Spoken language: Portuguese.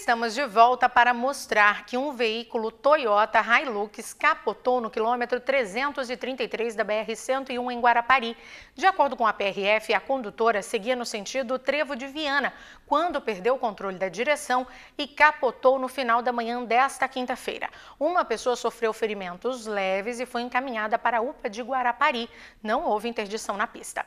Estamos de volta para mostrar que um veículo Toyota Hilux capotou no quilômetro 333 da BR-101 em Guarapari. De acordo com a PRF, a condutora seguia no sentido Trevo de Viana, quando perdeu o controle da direção e capotou no final da manhã desta quinta-feira. Uma pessoa sofreu ferimentos leves e foi encaminhada para a UPA de Guarapari. Não houve interdição na pista.